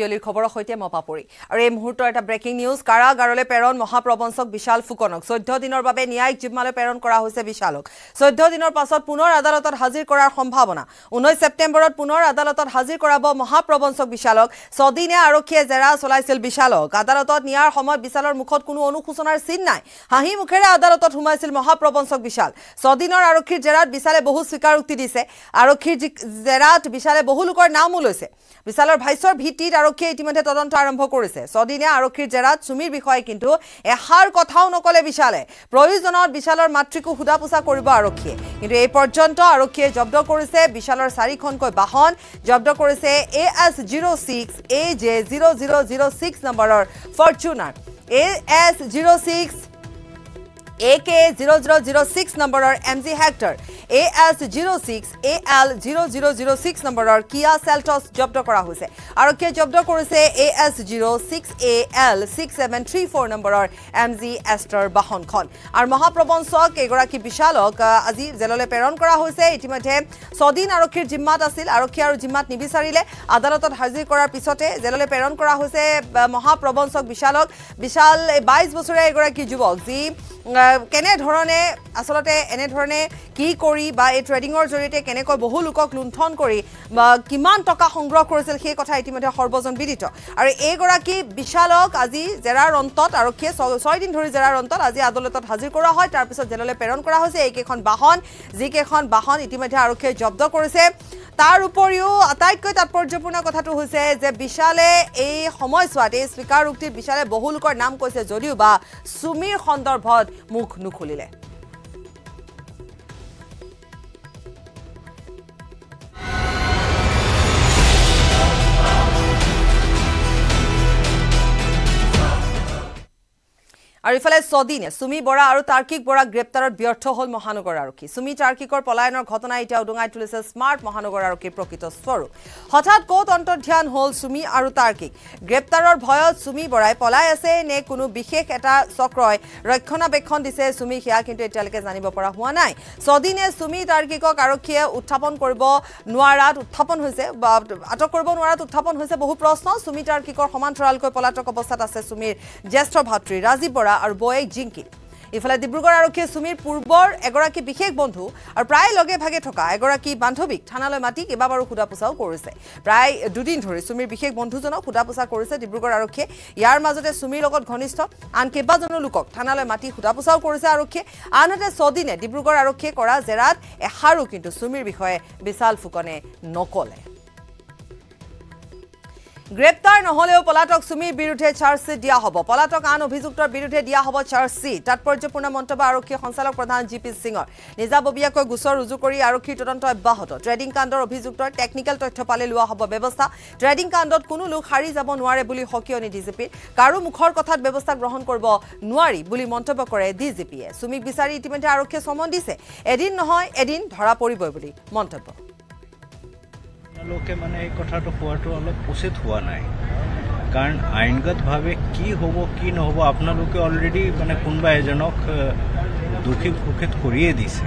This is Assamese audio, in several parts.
বিয়লিৰ খবৰৰ সৈতে মই পাপৰি আৰু এই মুহূৰ্তৰ এটা ব্ৰেকিং নিউজ কাৰাগাৰলৈ প্ৰেৰণ মহাপ্ৰবঞ্চক বিশাল ফুকনক চৈধ্য দিনৰ বাবে ন্যায়িক জিম্মালৈ প্ৰেৰণ কৰা হৈছে বিশালক চৈধ্য দিনৰ পাছত পুনৰ আদালতত হাজিৰ কৰাৰ সম্ভাৱনা ঊনৈছ ছেপ্টেম্বৰত পুনৰ আদালতত হাজিৰ কৰাব মহাপ্ৰবঞ্চক বিশালক ছদিনীয়া আৰক্ষীয়ে জেৰা চলাইছিল বিশালক আদালতত নিয়াৰ সময়ত বিশালৰ মুখত কোনো অনুশোচনাৰ চিন নাই হাঁহি মুখেৰে আদালতত সোমাইছিল মহাপ্ৰবঞ্চক বিশাল ছদিনৰ আৰক্ষীৰ জেৰাত বিশালে বহু স্বীকাৰোক্তি দিছে আৰক্ষীৰ জেৰাত বিশালে বহু লোকৰ নামো লৈছে বিশালৰ ভাষ্যৰ ভিত্তিত আৰু আৰক্ষীয়ে ইতিমধ্যে তদন্ত আৰম্ভ কৰিছে ছদিনীয়া আৰক্ষীৰ জেৰাত চুমিৰ বিষয়ে কিন্তু এষাৰ কথাও নকলে বিশালে প্ৰয়োজনত বিশালৰ মাতৃকো সোধা পোছা কৰিব আৰক্ষীয়ে কিন্তু এই পৰ্যন্ত আৰক্ষীয়ে জব্দ কৰিছে বিশালৰ চাৰিখনকৈ বাহন জব্দ কৰিছে A S zero' six A J zero' zero' zero' six নম্বৰৰ Fortuner A S zero' six A K zero' zero' zero' six নম্বৰৰ M G Hector AL06 AL0006 নম্বৰৰ কিয়া সেলটছ জব্দ কৰা হৈছে আৰক্ষীয়ে জব্দ কৰিছে AS06 AL6734 নম্বৰৰ MG Astra বাহনখন আৰু মহাপ্ৰবঞ্চক এগৰাকী বিশালক আজি জেললৈ প্ৰেৰণ কৰা হৈছে ইতিমধ্যে ছদিন আৰক্ষীৰ জিম্মাত আছিল আৰক্ষী আৰু জিম্মাত নিবিচাৰিলে আদালতত হাজিৰ কৰাৰ পিছতে জেললৈ প্ৰেৰণ কৰা হৈছে মহাপ্ৰবঞ্চক বিশালক বিশাল বাইছ বছৰীয়া এগৰাকী যুৱক যি কেনেধৰণে আচলতে এনেধৰণে কি কৰি কৰি বা এই ট্ৰেডিঙৰ জৰিয়তে কেনেকৈ বহু লোকক লুণ্ঠন কৰি কিমান টকা সংগ্ৰহ কৰিছিল সেই কথা ইতিমধ্যে সৰ্বজন বিদিত আৰু এইগৰাকী বিশালক আজি জেৰাৰ অন্তত আৰক্ষীয়ে ছয়দিন ধৰি জেৰাৰ অন্তত আজি আদালতত হাজিৰ কৰা হয় তাৰপিছত জেললৈ প্ৰেৰণ কৰা হৈছে এইকেইখন বাহন যিকেইখন বাহন ইতিমধ্যে আৰক্ষীয়ে জব্দ কৰিছে তাৰ উপৰিও আটাইতকৈ তাৎপৰ্যপূৰ্ণ কথাটো হৈছে যে বিশালে এই সময়ছোৱাত এই স্পীকাৰ উক্তিত বিশালে বহু লোকৰ নাম কৈছে যদিও বা চুমিৰ সন্দৰ্ভত মুখ নুখুলিলে আৰু ইফালে ছদিনে চুমি বৰা আৰু তাৰ্কিক বৰাক গ্ৰেপ্তাৰত ব্যৰ্থ হ'ল মহানগৰ আৰক্ষী চুমি তাৰ্কিকৰ পলায়নৰ ঘটনাই এতিয়া উদঙাই তুলিছে স্মাৰ্ট মহানগৰ আৰক্ষীৰ প্ৰকৃত স্বৰূপ হঠাৎ ক'ত অন্তৰ্ধান হ'ল চুমি আৰু তাৰ্কিক গ্ৰেপ্তাৰৰ ভয়ত চুমি বৰাই পলাই আছে নে কোনো বিশেষ এটা চক্ৰই ৰক্ষণাবেক্ষণ দিছে চুমি সেয়া কিন্তু এতিয়ালৈকে জানিব পৰা হোৱা নাই ছদিনে চুমি তাৰ্কিকক আৰক্ষীয়ে উত্থাপন কৰিব নোৱাৰাত উত্থাপন হৈছে বা আটক কৰিব নোৱাৰাত উত্থাপন হৈছে বহু প্ৰশ্ন চুমি তাৰ্কিকৰ সমান্তৰালকৈ পলাতক অৱস্থাত আছে চুমিৰ জ্যেষ্ঠ ভাতৃ ৰাজীৱ বৰা কৰা আৰু বয়ে জিংকিল ইফালে ডিব্ৰুগড় আৰক্ষীয়ে সুমিৰ পূৰ্বৰ এগৰাকী বিশেষ বন্ধু আৰু প্ৰায় লগে ভাগে থকা এগৰাকী বান্ধৱীক থানালৈ মাতি কেইবাবাৰো সোধা পোছাও কৰিছে প্ৰায় দুদিন ধৰি সুমিৰ বিশেষ বন্ধুজনক সোধা পোছা কৰিছে ডিব্ৰুগড় আৰক্ষীয়ে ইয়াৰ মাজতে সুমিৰ লগত ঘনিষ্ঠ আন কেইবাজনো লোকক থানালৈ মাতি সোধা পোছাও কৰিছে আৰক্ষীয়ে আনহাতে ছদিনে ডিব্ৰুগড় আৰক্ষীয়ে কৰা জেৰাত এষাৰো কিন্তু সুমিৰ বিষয়ে বিশাল ফুকনে নক'লে গ্ৰেপ্তাৰ নহ'লেও পলাতক চুমিৰ বিৰুদ্ধে চাৰ্জশ্বীট দিয়া হ'ব পলাতক আন অভিযুক্তৰ বিৰুদ্ধে দিয়া হ'ব চাৰ্জশ্বীট তাৎপৰ্যপূৰ্ণ মন্তব্য আৰক্ষী সঞ্চালক প্ৰধান জি পি সিঙৰ নিজাববীয়াকৈ গোচৰ ৰুজু কৰি আৰক্ষীৰ তদন্ত অব্যাহত ট্ৰেডিং কাণ্ডৰ অভিযুক্তৰ টেকনিকেল তথ্য পালে লোৱা হ'ব ব্যৱস্থা ট্ৰেডিং কাণ্ডত কোনো লোক সাৰি যাব নোৱাৰে বুলি সকিয়নি ডিজিপিৰ কাৰো মুখৰ কথাত ব্যৱস্থা গ্ৰহণ কৰিব নোৱাৰি বুলি মন্তব্য কৰে ডি জি পিয়ে চুমিক বিচাৰি ইতিমধ্যে আৰক্ষীয়ে চমন দিছে এদিন নহয় এদিন ধৰা পৰিবই বুলি মন্তব্য আপোনালোকে মানে এই কথাটো কোৱাটো অলপ উচিত হোৱা নাই কাৰণ আইনগতভাৱে কি হ'ব কি নহ'ব আপোনালোকে অলৰেডি মানে কোনোবা এজনক দোষী ঘোষিত কৰিয়ে দিছে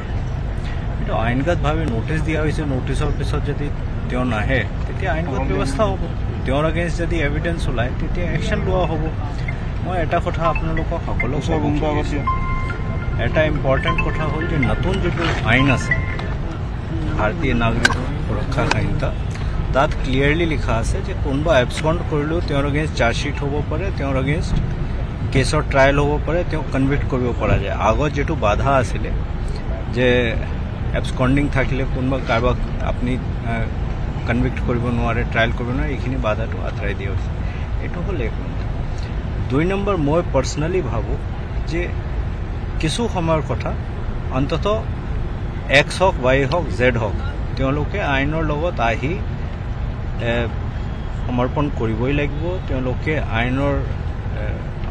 কিন্তু আইনগতভাৱে নটিছ দিয়া হৈছে নটিছৰ পিছত যদি তেওঁ নাহে তেতিয়া আইনগত ব্যৱস্থা হ'ব তেওঁৰ এগেইনষ্ট যদি এভিডেঞ্চ ওলায় তেতিয়া একশ্যন লোৱা হ'ব মই এটা কথা আপোনালোকক সকলো এটা ইম্পৰ্টেণ্ট কথা হ'ল যে নতুন যিটো আইন আছে ভাৰতীয় নাগৰিক সুৰক্ষা সংহিতা তাত ক্লিয়াৰলি লিখা আছে যে কোনোবা এবচেণ্ট কৰিলেও তেওঁৰ এগেইনষ্ট চাৰ্জশ্বিট হ'ব পাৰে তেওঁৰ এগেইনষ্ট কেছৰ ট্ৰায়েল হ'ব পাৰে তেওঁক কনভিক্ট কৰিব পৰা যায় আগত যিটো বাধা আছিলে যে এবচকণ্ডিং থাকিলে কোনোবা কাৰোবাক আপুনি কনভিক্ট কৰিব নোৱাৰে ট্ৰায়েল কৰিব নোৱাৰে এইখিনি বাধাটো আঁতৰাই দিয়া হৈছে এইটো হ'ল এক নম্বৰ দুই নম্বৰ মই পাৰ্চনেলি ভাবোঁ যে কিছু সময়ৰ কথা অন্ততঃ এক্স হওক ওয়াই হওক জেড হওক তেওঁলোকে আইনৰ লগত আহি সমৰ্পণ কৰিবই লাগিব তেওঁলোকে আইনৰ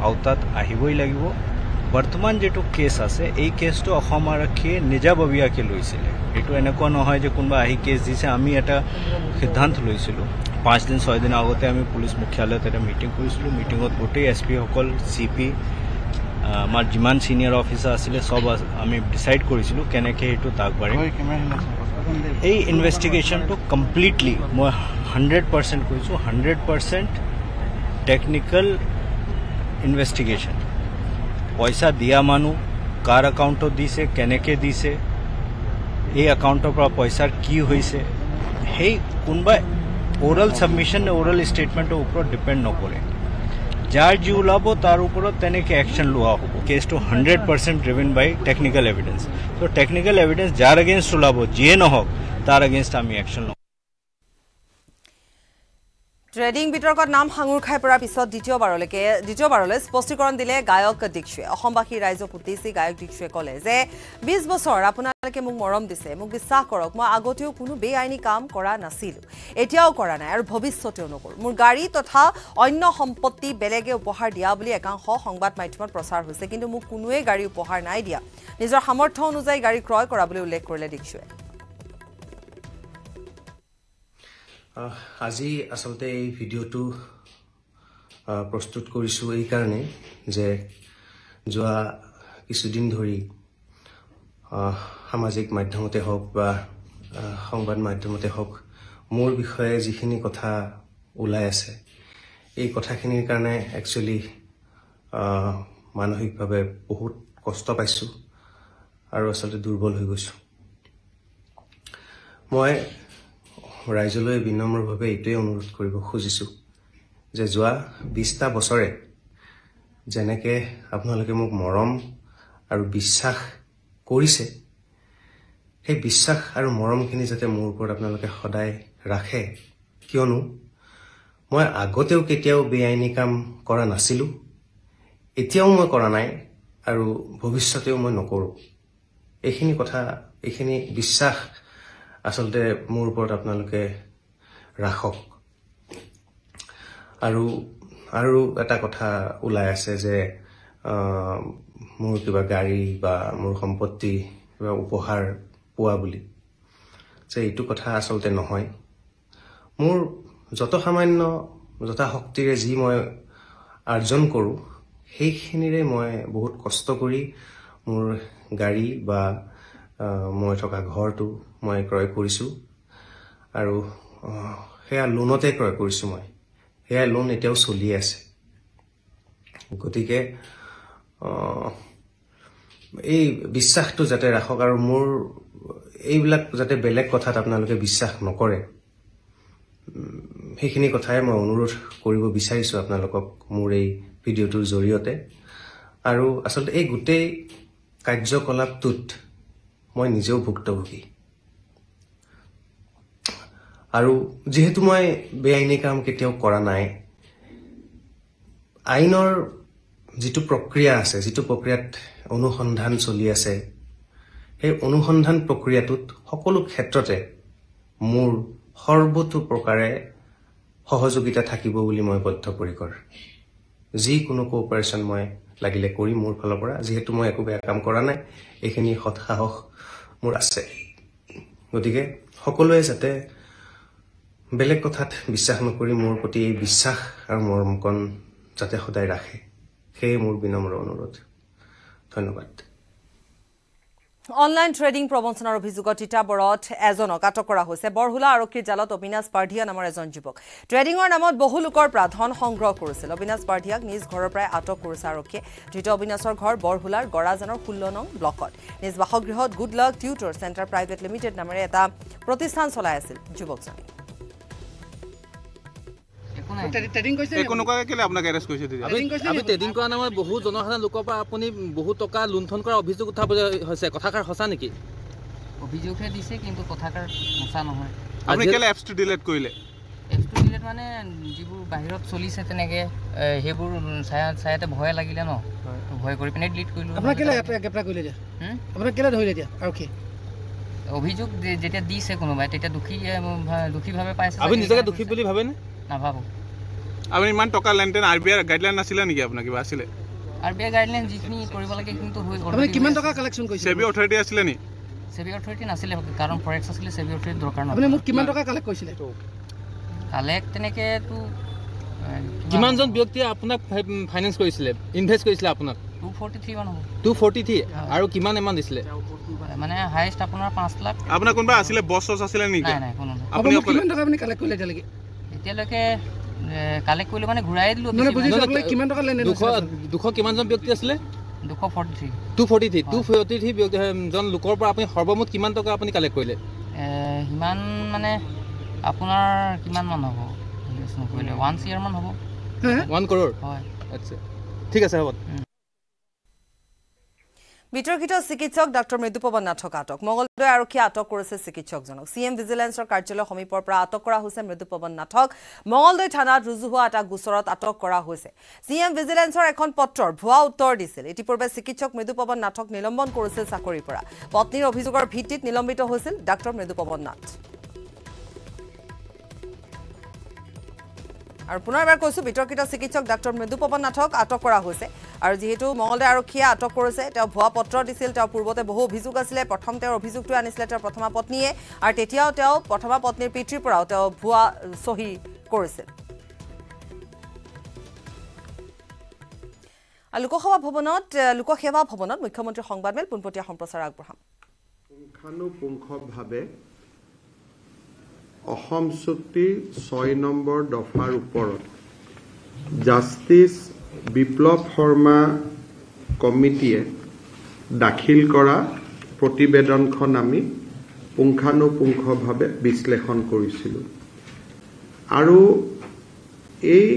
আওতাত আহিবই লাগিব বৰ্তমান যিটো কেছ আছে এই কেছটো অসম আৰক্ষীয়ে নিজাববীয়াকৈ লৈছিলে এইটো এনেকুৱা নহয় যে কোনোবা আহি কেছ দিছে আমি এটা সিদ্ধান্ত লৈছিলোঁ পাঁচদিন ছয়দিন আগতে আমি পুলিচ মুখ্যালয়ত এটা মিটিং কৰিছিলোঁ মিটিঙত গোটেই এছ পিসকল চি পি আ মার জিমান সিনিয়র অফিসার আছেলে সব আমি ডিসাইড কৰিছিল কেনেকে ইটো তাকবাৰ এই ইনভেস্টিগেশন টো কমপ্লিটলি ম 100% কৈছো 100% টেকনিক্যাল ইনভেস্টিগেশন পয়সা দিয়া মানু কার একাউণ্ট টো দিছে কেনেকে দিছে এই একাউণ্টৰ পৰা পয়সাৰ কি হৈছে হেই কোনবাই অৰাল সাবমিছন অৰাল ষ্টেটমেণ্টৰ ওপৰত ডিপেন্ড নকুলে যাৰ যি ওলাব তাৰ ওপৰত তেনেকৈ একশ্যন লোৱা হ'ব কেছটো hundred percent driven by technical evidence ত' টেকনিকেল এভিডেন্স যাৰ এগেইনষ্ট ওলাব যিয়ে নহওক তাৰ এগেইনষ্ট আমি একশ্যন লওঁ ট্ৰেডিং বিতৰ্কত নাম সাঙুৰ খাই পৰাৰ পিছত দ্বিতীয়বাৰলৈকে দ্বিতীয়বাৰলৈ স্পষ্টীকৰণ দিলে গায়ক দীক্ষুৱে অসমবাসী ৰাইজক উদ্দেশ্যি গায়ক দীক্ষুৱে ক'লে যে বিছ বছৰ আপোনালোকে মোক মৰম দিছে মোক বিশ্বাস কৰক মই আগতেও কোনো বেআইনী কাম কৰা নাছিলোঁ এতিয়াও কৰা নাই আৰু ভৱিষ্যতেও নকৰোঁ মোৰ গাড়ী তথা অন্য সম্পত্তি বেলেগে উপহাৰ দিয়া বুলি একাংশ সংবাদ মাধ্যমত প্ৰচাৰ হৈছে কিন্তু মোক কোনোৱে গাড়ী উপহাৰ নাই দিয়া নিজৰ সামৰ্থ্য অনুযায়ী গাড়ী ক্ৰয় কৰা বুলি উল্লেখ কৰিলে দীক্ষুৱে আজি আচলতে এই ভিডিঅ'টো প্ৰস্তুত কৰিছোঁ এইকাৰণে যে যোৱা কিছুদিন ধৰি সামাজিক মাধ্যমতে হওক বা সংবাদ মাধ্যমতে হওক মোৰ বিষয়ে যিখিনি কথা ওলাই আছে এই কথাখিনিৰ কাৰণে একচুৱেলি মানসিকভাৱে বহুত কষ্ট পাইছোঁ আৰু আচলতে দুৰ্বল হৈ গৈছোঁ মই ৰাইজলৈ বিনম্ৰভাৱে এইটোৱে অনুৰোধ কৰিব খুজিছোঁ যে যোৱা বিছটা বছৰে যেনেকৈ আপোনালোকে মোক মৰম আৰু বিশ্বাস কৰিছে সেই বিশ্বাস আৰু মৰমখিনি যাতে মোৰ ওপৰত আপোনালোকে সদায় ৰাখে কিয়নো মই আগতেও কেতিয়াও বেআইনী কাম কৰা নাছিলোঁ এতিয়াও মই কৰা নাই আৰু ভৱিষ্যতেও মই নকৰোঁ এইখিনি কথা এইখিনি বিশ্বাস আচলতে মোৰ ওপৰত আপোনালোকে ৰাখক আৰু আৰু এটা কথা ওলাই আছে যে মোৰ কিবা গাড়ী বা মোৰ সম্পত্তি কিবা উপহাৰ পোৱা বুলি যে এইটো কথা আচলতে নহয় মোৰ যত সামান্য যথাশক্তিৰে যি মই আৰ্জন কৰোঁ সেইখিনিৰে মই বহুত কষ্ট কৰি মোৰ গাড়ী বা মই থকা ঘৰটো মই ক্ৰয় কৰিছোঁ আৰু সেয়া লোনতে ক্ৰয় কৰিছোঁ মই সেয়া লোন এতিয়াও চলি আছে গতিকে এই বিশ্বাসটো যাতে ৰাখক আৰু মোৰ এইবিলাক যাতে বেলেগ কথাত আপোনালোকে বিশ্বাস নকৰে সেইখিনি কথাই মই অনুৰোধ কৰিব বিচাৰিছোঁ আপোনালোকক মোৰ এই ভিডিঅ'টোৰ জৰিয়তে আৰু আচলতে এই গোটেই কাৰ্যকলাপটোত মই নিজেও ভুক্তভোগী আৰু যিহেতু মই বেআইনী কাম কেতিয়াও কৰা নাই আইনৰ যিটো প্ৰক্ৰিয়া আছে যিটো প্ৰক্ৰিয়াত অনুসন্ধান চলি আছে সেই অনুসন্ধান প্ৰক্ৰিয়াটোত সকলো ক্ষেত্ৰতে মোৰ সৰ্বতো প্ৰকাৰে সহযোগিতা থাকিব বুলি মই বদ্ধপৰিকৰ যিকোনো কোঅপাৰেশ্যন মই লাগিলে কৰিম মোৰ ফালৰ পৰা যিহেতু মই একো বেয়া কাম কৰা নাই এইখিনি সৎসাহস মোৰ আছে গতিকে সকলোৱে যাতে বেলেগ কথাত বিশ্বাস নকৰি মোৰ প্ৰতি এই বিশ্বাস আৰু মৰমকণ যাতে সদায় ৰাখে সেয়ে মোৰ বিনম্ৰ অনুৰোধ ধন্যবাদ অনলাইন ট্ৰেডিং প্ৰবঞ্চনাৰ অভিযোগত তিতাবৰত এজনক আটক কৰা হৈছে বৰহুলা আৰক্ষীৰ জালত অবিনাশ পাৰ্ধিয়া নামৰ এজন যুৱক ট্ৰেডিঙৰ নামত বহু লোকৰ পৰা ধন সংগ্ৰহ কৰিছিল অবিনাশ পাৰ্ধিয়াক নিজ ঘৰৰ পৰাই আটক কৰিছে আৰক্ষীয়ে ধৃত অবিনাশৰ ঘৰ বৰহুলাৰ গৰাজানৰ ষোল্ল নং ব্লকত নিজ বাসগৃহত Good Luck Tutor Centre Private Limited নামেৰে এটা প্ৰতিষ্ঠান চলাই আছিল যুৱকজনে বহু জনসাধাৰণ লোকৰ পৰা আপুনি বহু টকা লুণ্ঠন কৰাৰ অভিযোগ উঠাব হৈছে কথাষাৰ সঁচা নেকি অভিযোগহে দিছে কিন্তু কথাষাৰ সঁচা নহয় এপটো ডিলেট মানে যিবোৰ বাহিৰত চলিছে তেনেকৈ সেইবোৰ চাই চাইতে ভয় লাগিলে ন ভয় কৰি পিনে ডিলিট কৰিলোঁ আপোনাক আপোনাক কেলৈ ধৰিলে এতিয়া আৰক্ষী অভিযোগ যেতিয়া দিছে কোনোবাই তেতিয়া দুখী দুখীভাৱে পাইছে আপুনি নিজকে দুখী বুলি ভাবেনে নাভাবোঁ আপুনি ইমান টকা লেনদেন আৰ বি আই গাইডলাইন আছিলে নেকি আপোনাৰ কিবা আছিলে আৰ বি আই গাইডলাইন যিখিনি কৰিব লাগে কিন্তু হৈ গ'ল আপুনি কিমান টকা কালেকশ্যন কৰিছে সেবি অথৰিটি আছিলে নেকি সেবি অথৰিটি নাছিলে কাৰণ ফৰেক্স আছিলে সেবি অথৰিটি দৰকাৰ নাই আপুনি মোক কিমান টকা কালেক্ট কৰিছিলে কালেক্ট তেনেকে তো কিমানজন ব্যক্তিয়ে আপোনাক ফাইনেন্স কৰিছিলে ইনভেষ্ট কৰিছিলে আপোনাক টু ফৰ্টি থ্ৰী মান হ'ব টু ফৰ্টি থ্ৰী আৰু কিমান এমাউণ্ট দিছিলে মানে হাইষ্ট আপোনাৰ পাঁচ লাখ আপোনাৰ কোনোবা আছিলে বছ চছ আছিলে নেকি নাই নাই কোনো আপুনি কিমান টকা আপুনি কালেক্ট কৰিলে এতিয়ালৈকে এতিয়ালৈকে কালেক্ট কৰিলোঁ মানে ঘূৰাই দিলোঁ দুশ কিমানজন ব্যক্তি আছিলে দুশ forty three two forty three two forty থ্ৰীজন লোকৰ পৰা আপুনি সৰ্বমুঠ কিমান টকা আপুনি কালেক্ট কৰিলে সিমান মানে আপোনাৰ কিমানমান হ'ব ওৱান ইয়াৰমান হ'ব ওৱান কৰ'ৰ হয় আচ্ছা ঠিক আছে হ'ব বিতৰ্কিত চিকিৎসক ডাক্তৰ মৃদুপৱন নাথক আটক মঙ্গলদৈ আৰক্ষী আটক কৰেছে চিকিৎসকজনক চি এম ভিজিলেন্সৰ কাৰ্যালয় সমীপৰ পৰা আটক কৰা হয়েছে মৃদুপবন নাথক মঙ্গলদৈ থানাত ৰুজু হোৱা এটা গোচৰত আটক কৰা হৈছে চি এম ভিজিলেন্সৰ এখন পত্ৰৰ ভুৱা উত্তৰ দিছিল ইতিপূৰ্বে চিকিৎসক মৃদুপৱন নাথক নিলম্বন কৰিছিল চাকৰিৰ পৰা পত্নীৰ অভিযোগৰ ভিত্তিত নিলম্বিত হৈছিল ডাক্তৰ মৃদুপৱন নাথ আৰু পুনৰবাৰ কৈছোঁ বিতৰ্কিত চিকিৎসক ডাক্তৰ মৃদুপৱন নাথক আটক কৰা হৈছে আৰু যিহেতু মঙলদৈ আৰক্ষীয়ে আটক কৰিছে তেওঁ ভুৱা পত্ৰ দিছিল তেওঁ পূৰ্বতে বহু অভিযোগ আছিলে প্ৰথম তেওঁৰ অভিযোগটোৱে আনিছিলে তেওঁৰ প্ৰথমা পত্নীয়ে আৰু তেতিয়াও তেওঁ প্ৰথমা পত্নীৰ পিতৃৰ পৰাও তেওঁ ভুৱা চহী কৰিছিল লোকসভা ভৱনত লোকসেৱা ভৱনত মুখ্যমন্ত্ৰীৰ সংবাদমেল পোনপটীয়া সম্প্ৰচাৰ আগবঢ়াম পুংখানুপুংখভাৱে অসম চুক্তি ছয় নম্বৰ দফাৰ ওপৰত জাষ্টিছ বিপ্লৱ শৰ্মা কমিটিয়ে দাখিল কৰা প্ৰতিবেদনখন আমি পুংখানুপুংখভাৱে বিশ্লেষণ কৰিছিলোঁ আৰু এই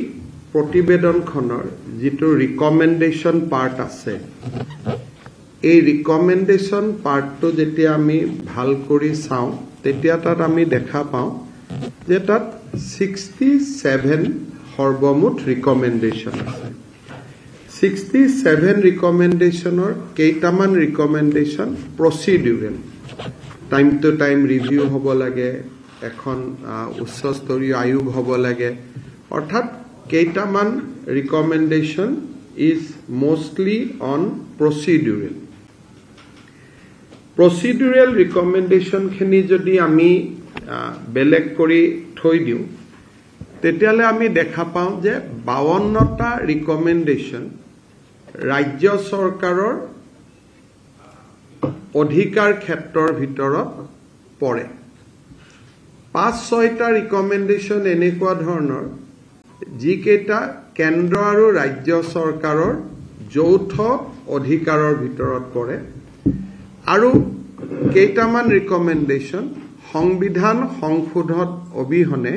প্ৰতিবেদনখনৰ যিটো ৰিকমেণ্ডেশ্যন পাৰ্ট আছে এই ৰিকমেণ্ডেশ্যন পাৰ্টটো যেতিয়া আমি ভাল কৰি চাওঁ তেতিয়া তাত আমি দেখা পাওঁ যে তাত ছিক্সটি ছেভেন সৰ্বমুঠ ৰিকমেণ্ডেশ্যন আছে ছিক্সটি ছেভেন ৰিকমেণ্ডেশ্যনৰ কেইটামান recommendation procedural time to time review হ'ব লাগে এখন উচ্চস্তৰীয় আয়োগ হ'ব লাগে অৰ্থাৎ কেইটামান recommendation is mostly on procedural procedural ৰিকমেণ্ডেশ্যনখিনি যদি আমি বেলেগ কৰি থৈ দিওঁ তেতিয়াহ'লে আমি দেখা পাওঁ যে বাৱন্নটা ৰিকমেণ্ডেশ্যন ৰাজ্য চৰকাৰৰ অধিকাৰ ক্ষেত্ৰৰ ভিতৰত পৰে পাঁচ ছয়টা ৰিকমেণ্ডেশ্যন এনেকুৱা ধৰণৰ যিকেইটা কেন্দ্ৰ আৰু ৰাজ্য চৰকাৰৰ যৌথ অধিকাৰৰ ভিতৰত পৰে আৰু কেইটামান ৰিকমেণ্ডেশ্যন সংবিধান সংশোধন অবিহনে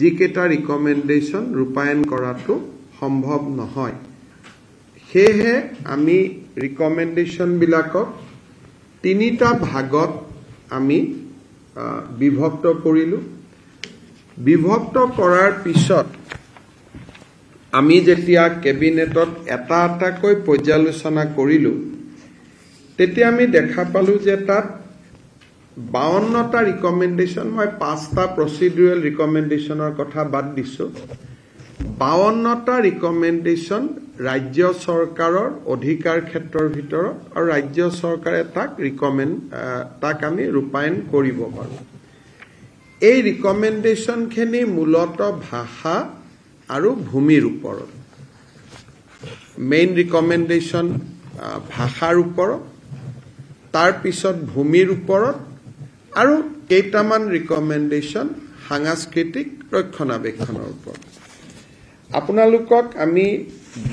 যিকেইটা ৰিকমেণ্ডেশ্যন ৰূপায়ণ কৰাটো সম্ভৱ নহয় সেয়েহে আমি ৰিকমেণ্ডেশ্যনবিলাকক তিনিটা ভাগত আমি বিভক্ত কৰিলোঁ বিভক্ত কৰাৰ পিছত আমি যেতিয়া কেবিনেটত এটা এটাকৈ পৰ্যালোচনা কৰিলোঁ তেতিয়া আমি দেখা পালোঁ যে তাত বাৱন্নটা ৰিকমেণ্ডেশ্যন মই পাঁচটা প্ৰচিডিউৰেল ৰিকমেণ্ডেশ্যনৰ কথা বাদ দিছোঁ বাৱন্নটা ৰিকমেণ্ডেশ্যন ৰাজ্য চৰকাৰৰ অধিকাৰ ক্ষেত্ৰৰ ভিতৰত আৰু ৰাজ্য চৰকাৰে তাক ৰিকমেণ্ড তাক আমি ৰূপায়ণ কৰিব পাৰোঁ এই ৰিকমেণ্ডেশ্যনখিনি মূলত ভাষা আৰু ভূমিৰ ওপৰত মেইন ৰিকমেণ্ডেশ্যন ভাষাৰ ওপৰত তাৰ পিছত ভূমিৰ ওপৰত আৰু কেইটামান ৰিকমেণ্ডেশ্যন সাংস্কৃতিক ৰক্ষণাবেক্ষণৰ ওপৰত আপোনালোকক আমি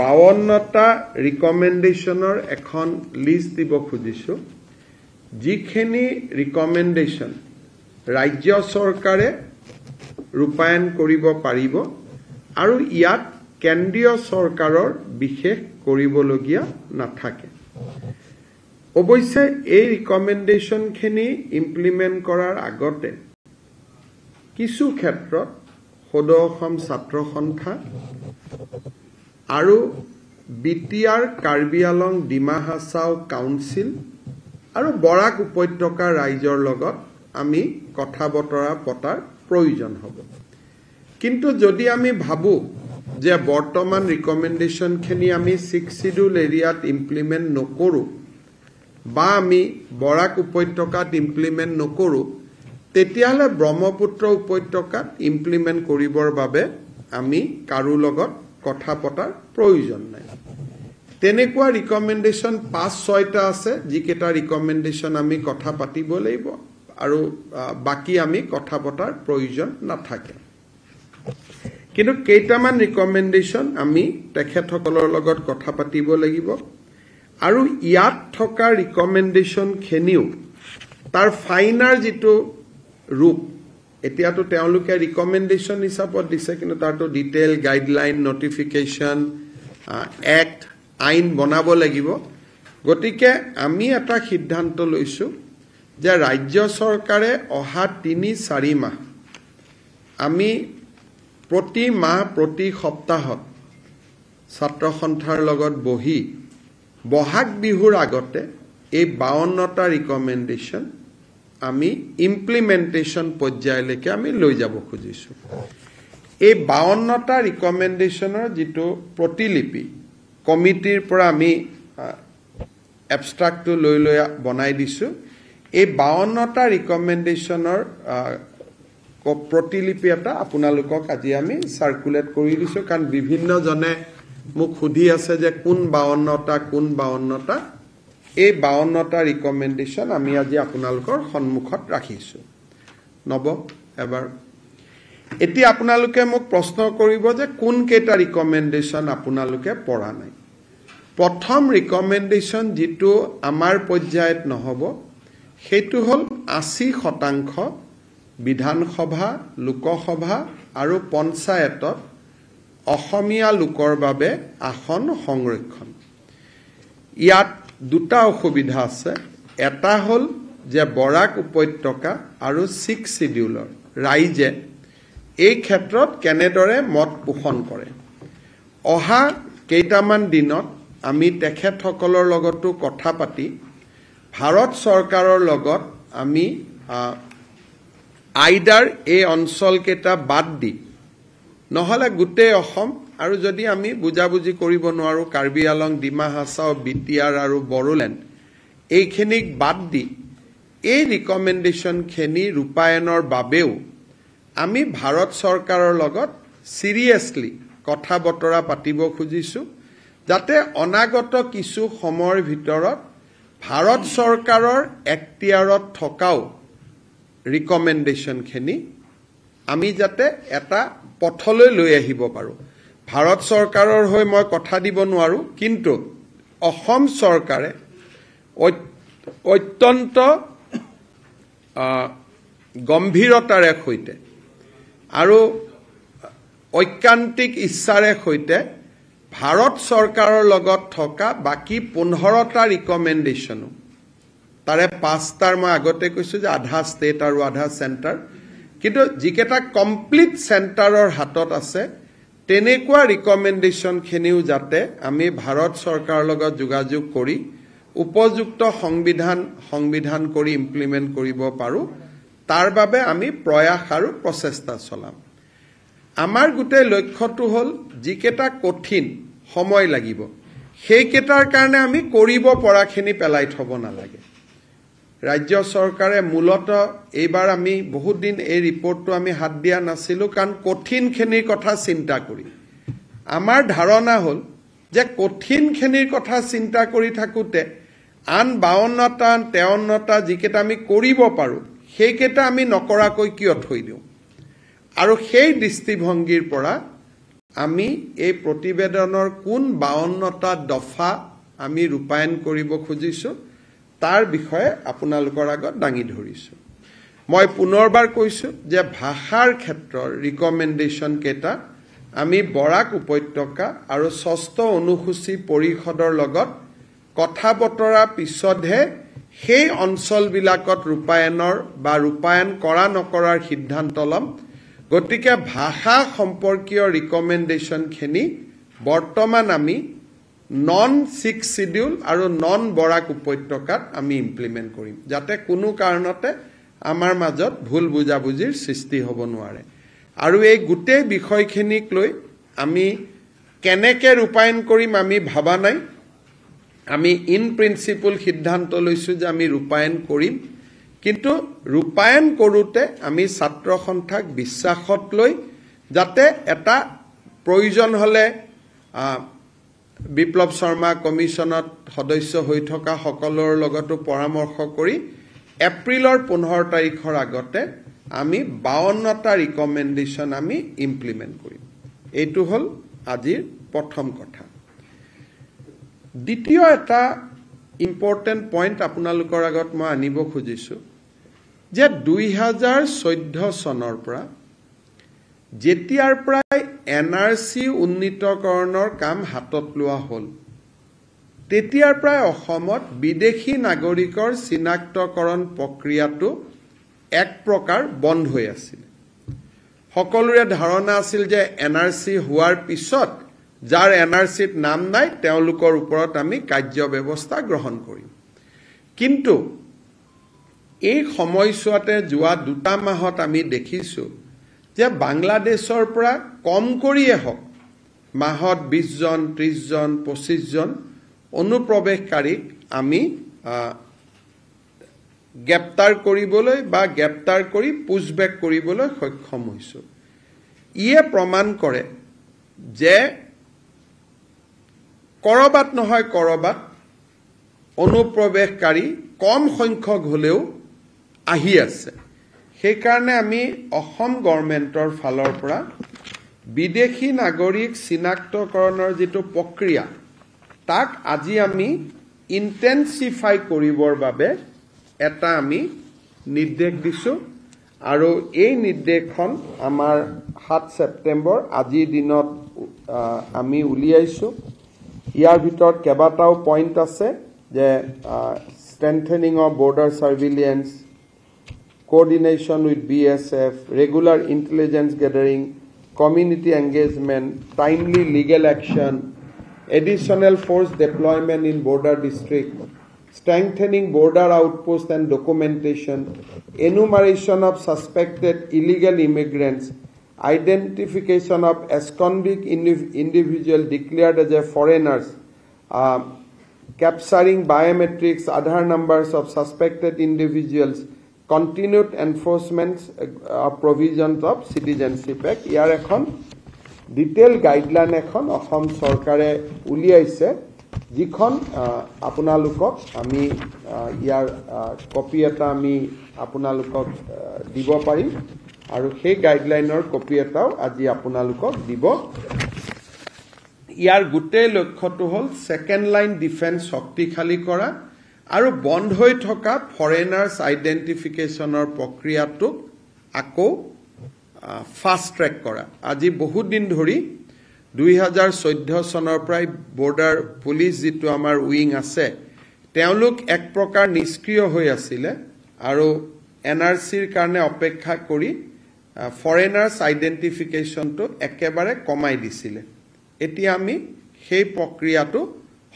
বাৱন্নটা ৰিকমেণ্ডেশ্যনৰ এখন লিষ্ট দিব খুজিছোঁ যিখিনি ৰিকমেণ্ডেশ্যন ৰাজ্য চৰকাৰে ৰূপায়ণ কৰিব পাৰিব আৰু ইয়াত কেন্দ্ৰীয় চৰকাৰৰ বিশেষ কৰিবলগীয়া নাথাকে অৱশ্যে এই ৰিকমেণ্ডেশ্যনখিনি ইমপ্লিমেণ্ট কৰাৰ আগতে কিছু ক্ষেত্ৰত সদৌ অসম ছাত্ৰ সন্থা আৰু বি টি আৰ কাৰ্বি আলং ডিমা হাছাও কাউন্সিল আৰু বৰাক উপত্যকা ৰাইজৰ লগত আমি কথা বতৰা পতাৰ প্ৰয়োজন হ'ব কিন্তু যদি আমি ভাবোঁ যে বৰ্তমান ৰিকমেণ্ডেশ্যনখিনি আমি ছিক্স চিডিউল এৰিয়াত ইমপ্লিমেণ্ট নকৰোঁ বা আমি বৰাক উপত্যকাত ইমপ্লিমেণ্ট নকৰোঁ তেতিয়াহ'লে ব্ৰহ্মপুত্ৰ উপত্যকাত ইমপ্লিমেণ্ট কৰিবৰ বাবে আমি কাৰো লগত কথা পতাৰ প্ৰয়োজন নাই তেনেকুৱা ৰিকমেণ্ডেশ্যন পাঁচ ছয়টা আছে যিকেইটা ৰিকমেণ্ডেশ্যন আমি কথা পাতিব লাগিব আৰু বাকী আমি কথা পতাৰ প্ৰয়োজন নাথাকে কিন্তু কেইটামান ৰিকমেণ্ডেশ্যন আমি তেখেতসকলৰ লগত কথা পাতিব লাগিব আৰু ইয়াত থকা ৰিকমেণ্ডেশ্যনখিনিও তাৰ ফাইনাৰ যিটো ৰূপ এতিয়াতো তেওঁলোকে ৰিকমেণ্ডেশ্যন হিচাপত দিছে কিন্তু তাৰতো ডিটেইল গাইডলাইন নটিফিকেশ্যন এক্ট আইন বনাব লাগিব গতিকে আমি এটা সিদ্ধান্ত লৈছোঁ যে ৰাজ্য চৰকাৰে অহা তিনি চাৰি মাহ আমি প্ৰতি মাহ প্ৰতি সপ্তাহত ছাত্ৰ সন্থাৰ লগত বহি বহাগ বিহুৰ আগতে এই বাৱন্নটা ৰিকমেণ্ডেশ্যন আমি ইমপ্লিমেণ্টেশ্যন পৰ্যায়লৈকে আমি লৈ যাব খুজিছোঁ এই বাৱন্নটা ৰিকমেণ্ডেশ্যনৰ যিটো প্ৰতিলিপি কমিটিৰ পৰা আমি এবষ্ট্ৰাক্টটো লৈ লৈ বনাই দিছোঁ এই বাৱন্নটা ৰিকমেণ্ডেশ্যনৰ প্ৰতিলিপি এটা আপোনালোকক আজি আমি চাৰ্কুলেট কৰি দিছোঁ কাৰণ বিভিন্নজনে মোক সুধি আছে যে কোন বাৱন্নটা কোন বাৱন্নটা এই বাৱন্নটা ৰিকমেণ্ডেশ্যন আমি আজি আপোনালোকৰ সন্মুখত ৰাখিছোঁ নব এবাৰ এতিয়া আপোনালোকে মোক প্ৰশ্ন কৰিব যে কোনকেইটা ৰিকমেণ্ডেশ্যন আপোনালোকে পৰা নাই প্ৰথম ৰিকমেণ্ডেশ্যন যিটো আমাৰ পৰ্যায়ত নহ'ব সেইটো হ'ল আশী শতাংশ বিধানসভা লোকসভা আৰু পঞ্চায়তত অসমীয়া লোকৰ বাবে আসন সংৰক্ষণ ইয়াত দুটা অসুবিধা আছে এটা হ'ল যে বৰাক উপত্যকা আৰু ছিক্স ছিডিউলৰ ৰাইজে এই ক্ষেত্ৰত কেনেদৰে মত পোষণ কৰে অহা কেইটামান দিনত আমি তেখেতসকলৰ লগতো কথা পাতি ভাৰত চৰকাৰৰ লগত আমি আইদাৰ এই অঞ্চলকেইটা বাদ দি নহ'লে গোটেই অসম আৰু যদি আমি বুজাবুজি কৰিব নোৱাৰোঁ কাৰ্বি আলং Dima Hasao B T R আৰু বড়োলেণ্ড এইখিনিক বাদ দি এই ৰিকমেণ্ডেশ্যনখিনি ৰূপায়ণৰ বাবেও আমি ভাৰত চৰকাৰৰ লগত ছিৰিয়াছলি কথা বতৰা পাতিব খুজিছোঁ যাতে অনাগত কিছু সময়ৰ ভিতৰত ভাৰত চৰকাৰৰ এক্তিয়াৰত থকাও ৰিকমেণ্ডেশ্যনখিনি আমি যাতে এটা পথলৈ লৈ আহিব পাৰোঁ ভাৰত চৰকাৰৰ হৈ মই কথা দিব নোৱাৰোঁ কিন্তু অসম চৰকাৰে অত্যন্ত গম্ভীৰতাৰে সৈতে আৰু ঐকান্তিক ইচ্ছাৰে সৈতে ভাৰত চৰকাৰৰ লগত থকা বাকী পোন্ধৰটা ৰিকমেণ্ডেশ্যনো তাৰে পাঁচটাৰ মই আগতে কৈছোঁ যে আধা ষ্টেট আৰু আধা চেণ্টাৰ কিন্তু যিকেইটা কমপ্লিট চেণ্টাৰৰ হাতত আছে তেনেকুৱা ৰিকমেণ্ডেশ্যনখিনিও যাতে আমি ভাৰত চৰকাৰৰ লগত যোগাযোগ কৰি উপযুক্ত সংবিধান সংবিধান কৰি ইমপ্লিমেণ্ট কৰিব পাৰোঁ তাৰ বাবে আমি প্ৰয়াস আৰু প্ৰচেষ্টা চলাম আমাৰ গোটেই লক্ষ্যটো হ'ল যিকেইটা কঠিন সময় লাগিব সেইকেইটাৰ কাৰণে আমি কৰিব পৰাখিনি পেলাই থ'ব নালাগে ৰাজ্য চৰকাৰে মূলত এইবাৰ আমি বহুত দিন এই ৰিপৰ্টটো আমি হাত দিয়া নাছিলোঁ কাৰণ কঠিনখিনিৰ কথা চিন্তা কৰি আমাৰ ধাৰণা হ'ল যে কঠিনখিনিৰ কথা চিন্তা কৰি থাকোঁতে আন বাৱন্নতা তেৱন্নতা যিকেইটা আমি কৰিব পাৰোঁ সেইকেইটা আমি নকৰাকৈ কিয় থৈ দিওঁ আৰু সেই দৃষ্টিভংগীৰ পৰা আমি এই প্ৰতিবেদনৰ কোন বাৱন্নটা দফা আমি ৰূপায়ণ কৰিব খুজিছোঁ তাৰ বিষয়ে আপোনালোকৰ আগত দাঙি ধৰিছোঁ মই পুনৰবাৰ কৈছোঁ যে ভাষাৰ ক্ষেত্ৰৰ ৰিকমেণ্ডেশ্যনকেইটা আমি বৰাক উপত্যকা আৰু ষষ্ঠ অনুসূচী পৰিষদৰ লগত কথা বতৰা পিছতহে সেই অঞ্চলবিলাকত ৰূপায়ণৰ বা ৰূপায়ণ কৰা নকৰাৰ সিদ্ধান্ত ল'ম গতিকে ভাষা সম্পৰ্কীয় ৰিকমেণ্ডেশ্যনখিনি বৰ্তমান আমি নন ছিক্স চিডিউল আৰু নন বৰাক উপত্যকাত আমি ইমপ্লিমেণ্ট কৰিম যাতে কোনো কাৰণতে আমাৰ মাজত ভুল বুজাবুজিৰ সৃষ্টি হ'ব নোৱাৰে আৰু এই গোটেই বিষয়খিনিক লৈ আমি কেনেকৈ ৰূপায়ণ কৰিম আমি ভবা নাই আমি ইন প্ৰিন্সিপল সিদ্ধান্ত লৈছোঁ যে আমি ৰূপায়ণ কৰিম কিন্তু ৰূপায়ণ কৰোঁতে আমি ছাত্ৰ সন্থাক বিশ্বাসত লৈ যাতে এটা প্ৰয়োজন হ'লে বিপ্লৱ শৰ্মা কমিশ্যনত সদস্য হৈ থকা থকাসকলৰ লগতো পৰামৰ্শ কৰি এপ্ৰিলৰ পোন্ধৰ তাৰিখৰ আগতে আমি বাৱন্নটা ৰিকমেণ্ডেশ্যন আমি ইমপ্লিমেণ্ট কৰিম এইটো হ'ল আজিৰ প্ৰথম কথা দ্বিতীয় এটা ইম্পৰ্টেণ্ট পইণ্ট আপোনালোকৰ আগত মই আনিব খুজিছোঁ যে দুই হাজাৰ চৈধ্য চনৰ পৰা যেতিয়াৰ পৰা এন আৰ চি উন্নীতকৰণৰ কাম হাতত লোৱা হ'ল তেতিয়াৰ পৰাই অসমত বিদেশী নাগৰিকৰ চিনাক্তকৰণ প্ৰক্ৰিয়াটো এক প্ৰকাৰ বন্ধ হৈ আছিল সকলোৰে ধাৰণা আছিল যে এন আৰ চি হোৱাৰ পিছত যাৰ এন আৰ চিত নাম নাই তেওঁলোকৰ ওপৰত আমি কাৰ্যব্যৱস্থা গ্ৰহণ কৰিম কিন্তু এই সময়ছোৱাতে যোৱা দুটা মাহত আমি দেখিছোঁ যে বাংলাদেশৰ পৰা কম কৰিয়ে হওক মাহত বিছজন ত্ৰিছজন পঁচিছজন অনুপ্ৰৱেশকাৰীক আমি গ্ৰেপ্তাৰ কৰিবলৈ বা গ্ৰেপ্তাৰ কৰি পুচবেক কৰিবলৈ সক্ষম হৈছোঁ ইয়ে প্ৰমাণ কৰে যে ক'ৰবাত নহয় ক'ৰবাত অনুপ্ৰৱেশকাৰী কম সংখ্যক হ'লেও আহি আছে সেইকাৰণে আমি অসম গভৰ্ণমেণ্টৰ ফালৰ পৰা বিদেশী নাগৰিক চিনাক্তকৰণৰ যিটো প্ৰক্ৰিয়া তাক আজি আমি ইণ্টেনচিফাই কৰিবৰ বাবে এটা আমি নিৰ্দেশ দিছোঁ আৰু এই নিৰ্দেশখন আমাৰ সাত ছেপ্টেম্বৰ আজিৰ দিনত আমি উলিয়াইছোঁ ইয়াৰ ভিতৰত কেইবাটাও পইণ্ট আছে যে strengthening of border surveillance coordination with BSF, regular intelligence gathering, community engagement, timely legal action, additional force deployment in border district, strengthening border outpost and documentation, enumeration of suspected illegal immigrants, identification of ex individuals individual declared as a foreigners, uh, capturing biometrics, Aadhaar numbers of suspected individuals, continued enforcement provision of citizenship act ইয়াৰ এখন ডিটেইল গাইডলাইন এখন অসম চৰকাৰে উলিয়াইছে যিখন আপোনালোকক আমি ইয়াৰ কপি এটা আমি আপোনালোকক দিব পাৰিম আৰু সেই গাইডলাইনৰ কপি এটাও আজি আপোনালোকক দিব ইয়াৰ গোটেই লক্ষ্যটো হ'ল ছেকেণ্ড লাইন ডিফেন্স শক্তিশালী কৰা আৰু বন্ধ হৈ থকা ফৰেনাৰ্ছ আইডেণ্টিফিকেশ্যনৰ প্ৰক্ৰিয়াটোক আকৌ ফাষ্ট ট্ৰেক কৰা আজি বহুত দিন ধৰি দুই হাজাৰ চৈধ্য চনৰ পৰাই বৰ্ডাৰ পুলিচ যিটো আমাৰ উইং আছে তেওঁলোক এক প্ৰকাৰ নিষ্ক্ৰিয় হৈ আছিলে আৰু এন আৰ চিৰ কাৰণে অপেক্ষা কৰি ফৰেনাৰ্ছ আইডেণ্টিফিকেশ্যনটো একেবাৰে কমাই দিছিলে এতিয়া আমি সেই প্ৰক্ৰিয়াটো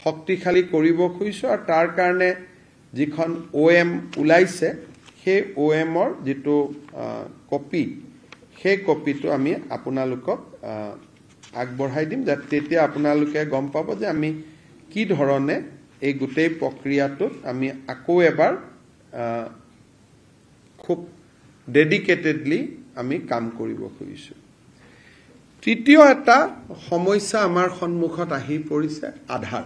শক্তিশালী কৰিব খুজিছোঁ আৰু তাৰ কাৰণে যিখন অ' এম ওলাইছে সেই অ' এমৰ যিটো কপি সেই কপিটো আমি আপোনালোকক আগবঢ়াই দিম যাতে তেতিয়া আপোনালোকে গম পাব যে আমি কি ধৰণে এই গোটেই প্ৰক্ৰিয়াটোত আমি আকৌ এবাৰ খুব ডেডিকেটেডলি আমি কাম কৰিব খুজিছোঁ তৃতীয় এটা সমস্যা আমাৰ সন্মুখত আহি পৰিছে আধাৰ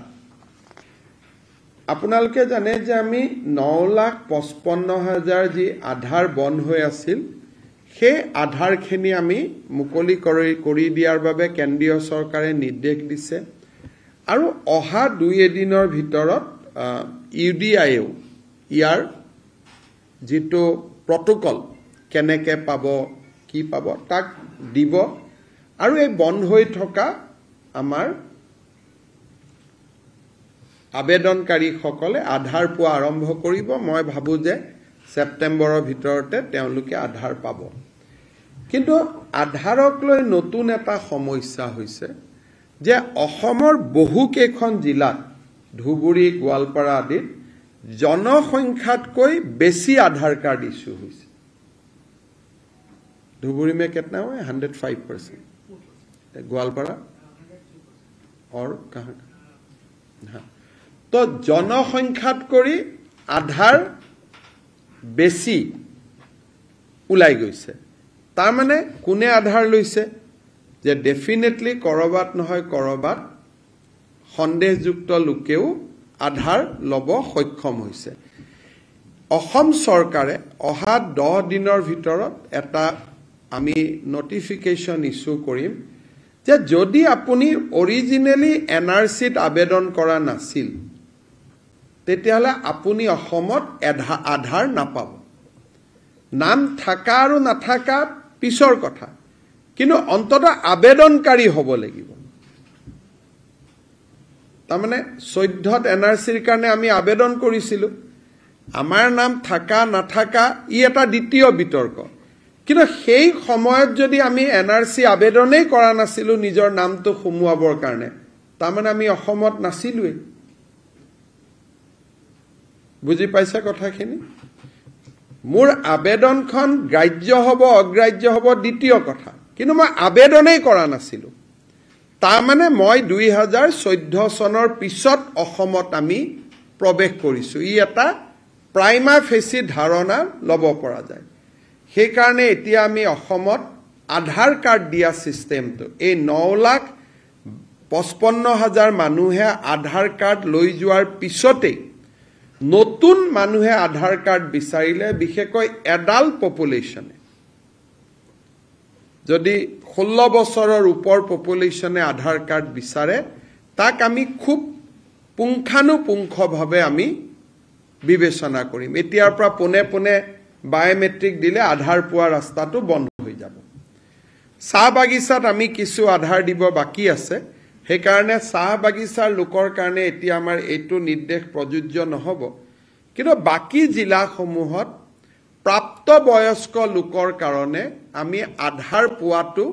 আপোনালোকে জানে যে আমি ন লাখ পঁচপন্ন হাজাৰ যি আধাৰ বন্ধ হৈ আছিল সেই আধাৰখিনি আমি মুকলি কৰি কৰি দিয়াৰ বাবে কেন্দ্ৰীয় চৰকাৰে নিৰ্দেশ দিছে আৰু অহা দুই এদিনৰ ভিতৰত ইউ ডি আইও ইয়াৰ যিটো প্ৰটকল কেনেকৈ পাব কি পাব তাক দিব আৰু এই বন্ধ হৈ থকা আমাৰ আবেদনকাৰীসকলে আধাৰ পোৱা আৰম্ভ কৰিব মই ভাবোঁ যে ছেপ্টেম্বৰৰ ভিতৰতে তেওঁলোকে আধাৰ পাব কিন্তু আধাৰক লৈ নতুন এটা সমস্যা হৈছে যে অসমৰ বহুকেইখন জিলাত ধুবুৰী গোৱালপাৰা আদিত জনসংখ্যাতকৈ বেছি আধাৰ কাৰ্ড ইছ্যু হৈছে ধুবুৰী মে কেতনা হয় হাণ্ড্ৰেড ফাইভ পাৰ্চেণ্ট গোৱালপাৰা অৰ কাহ তো জনসংখ্যাত কৰি আধাৰ বেছি ওলাই গৈছে তাৰমানে কোনে আধাৰ লৈছে যে ডেফিনেটলি ক'ৰবাত নহয় ক'ৰবাত সন্দেহযুক্ত লোকেও আধাৰ ল'ব সক্ষম হৈছে অসম চৰকাৰে অহা দহ দিনৰ ভিতৰত এটা আমি নটিফিকেশ্যন ইছ্যু কৰিম যে যদি আপুনি অৰিজিনেলি এন আৰ চিত আবেদন কৰা নাছিল তেতিয়াহ'লে আপুনি অসমত এধা আধাৰ নাপাব নাম থকা আৰু নাথাকা পিছৰ কথা কিন্তু অন্তত আবেদনকাৰী হ'ব লাগিব তাৰমানে চৈধ্যত এন আৰ চিৰ কাৰণে আমি আবেদন কৰিছিলোঁ আমাৰ নাম থকা নাথাকা ই এটা দ্বিতীয় বিতৰ্ক কিন্তু সেই সময়ত যদি আমি এন আৰ চি আবেদনেই কৰা নাছিলোঁ নিজৰ নামটো সোমোৱাবৰ কাৰণে তাৰমানে আমি অসমত নাছিলোঁৱেই বুজি পাইছে কথাখিনি মোৰ আবেদনখন গ্ৰাহ্য হ'ব অগ্ৰাহ্য হ'ব দ্বিতীয় কথা কিন্তু মই আবেদনেই কৰা নাছিলোঁ তাৰমানে মই দুই হাজাৰ চৈধ্য চনৰ পিছত অসমত আমি প্ৰৱেশ কৰিছোঁ ই এটা প্ৰাইমা ফেচি ধাৰণা ল'ব পৰা যায় সেইকাৰণে এতিয়া আমি অসমত আধাৰ কাৰ্ড দিয়া ছিষ্টেমটো এই ন লাখ পঁচপন্ন হাজাৰ মানুহে আধাৰ কাৰ্ড লৈ যোৱাৰ পিছতেই নতুন মানুহে আধাৰ কাৰ্ড বিচাৰিলে বিশেষকৈ এডাল্ট পপুলেশ্যনে যদি ষোল্ল বছৰৰ ওপৰ পপুলেশ্যনে আধাৰ কাৰ্ড বিচাৰে তাক আমি খুব পুংখানুপুংখভাৱে আমি বিবেচনা কৰিম এতিয়াৰ পৰা পোনে পোনে বায়'মেট্ৰিক দিলে আধাৰ পোৱা ৰাস্তাটো বন্ধ হৈ যাব চাহ বাগিচাত আমি কিছু আধাৰ দিব বাকী আছে সেইকাৰণে চাহ বাগিচাৰ লোকৰ কাৰণে এতিয়া আমাৰ এইটো নিৰ্দেশ প্ৰযোজ্য নহ'ব কিন্তু বাকী জিলাসমূহত প্ৰাপ্তবয়স্ক লোকৰ কাৰণে আমি আধাৰ পোৱাটো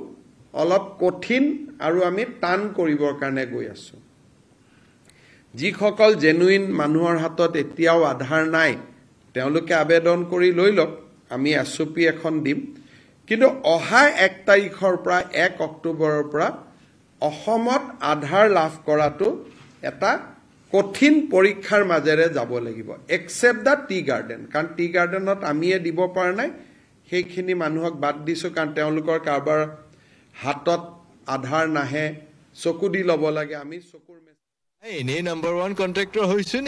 অলপ কঠিন আৰু আমি টান কৰিবৰ কাৰণে গৈ আছোঁ যিসকল জেনুইন মানুহৰ হাতত এতিয়াও আধাৰ নাই তেওঁলোকে আবেদন কৰি লৈ লওক আমি এছ অ' পি এখন দিম কিন্তু অহা এক তাৰিখৰ পৰা এক অক্টোবৰৰ পৰা অসমত আধাৰ লাভ কৰাটো এটা কঠিন পৰীক্ষাৰ মাজেৰে যাব লাগিব একচেপ্ট দ্য টি গাৰ্ডেন কাৰণ টি গাৰ্ডেনত আমিয়ে দিব পৰা নাই সেইখিনি মানুহক বাদ দিছোঁ কাৰণ তেওঁলোকৰ কাৰোবাৰ হাতত আধাৰ নাহে চকু দি ল'ব লাগে আমি চকুৰ এনেই নাম্বাৰ ওৱান কণ্ট্ৰেক্টৰ হৈছোঁ